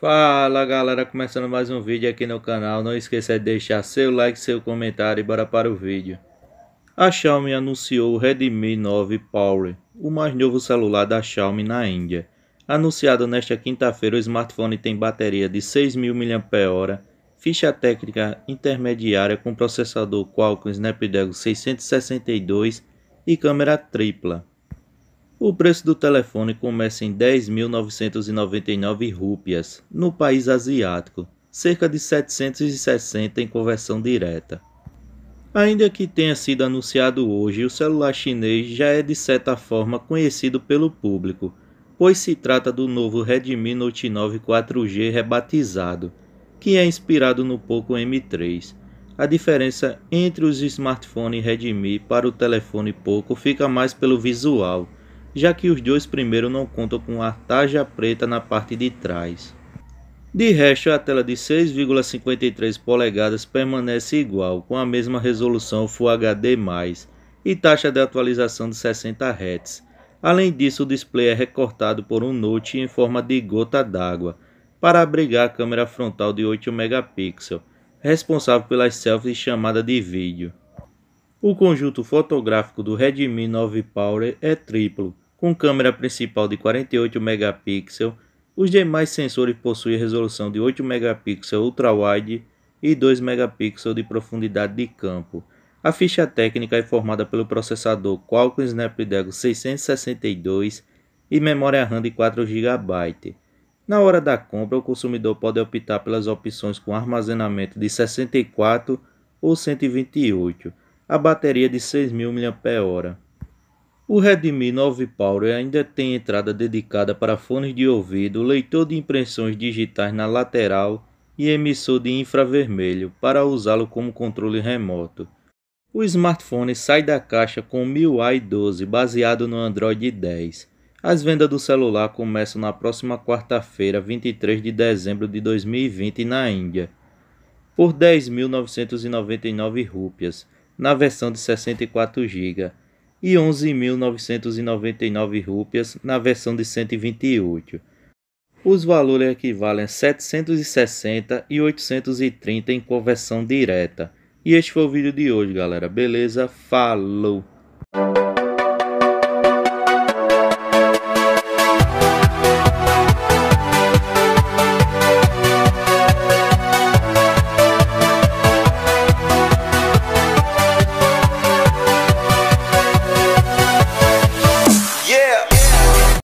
Fala galera, começando mais um vídeo aqui no canal, não esqueça de deixar seu like, seu comentário e bora para o vídeo. A Xiaomi anunciou o Redmi 9 Power, o mais novo celular da Xiaomi na Índia. Anunciado nesta quinta-feira, o smartphone tem bateria de 6.000 mAh, ficha técnica intermediária com processador Qualcomm Snapdragon 662 e câmera tripla. O preço do telefone começa em 10.999 rúpias no país asiático, cerca de 760 em conversão direta. Ainda que tenha sido anunciado hoje, o celular chinês já é de certa forma conhecido pelo público, pois se trata do novo Redmi Note 9 4G rebatizado, que é inspirado no Poco M3. A diferença entre os smartphones Redmi para o telefone Poco fica mais pelo visual, já que os dois primeiros não contam com a tarja preta na parte de trás. De resto, a tela de 6,53 polegadas permanece igual, com a mesma resolução Full HD+, e taxa de atualização de 60 Hz. Além disso, o display é recortado por um note em forma de gota d'água, para abrigar a câmera frontal de 8 megapixels, responsável pelas selfies chamada de vídeo. O conjunto fotográfico do Redmi 9 Power é triplo, com câmera principal de 48 megapixels. Os demais sensores possuem resolução de 8 megapixels ultra-wide e 2 megapixels de profundidade de campo. A ficha técnica é formada pelo processador Qualcomm Snapdragon 662 e memória RAM de 4 GB. Na hora da compra, o consumidor pode optar pelas opções com armazenamento de 64 ou 128 a bateria de 6.000 mAh. O Redmi 9 Power ainda tem entrada dedicada para fones de ouvido, leitor de impressões digitais na lateral e emissor de infravermelho para usá-lo como controle remoto. O smartphone sai da caixa com MIUI 12 baseado no Android 10. As vendas do celular começam na próxima quarta-feira, 23 de dezembro de 2020, na Índia, por 10.999 rúpias na versão de 64 GB e 11.999 rúpias na versão de 128. Os valores equivalem a 760 e 830 em conversão direta. E este foi o vídeo de hoje, galera. Beleza? Falou!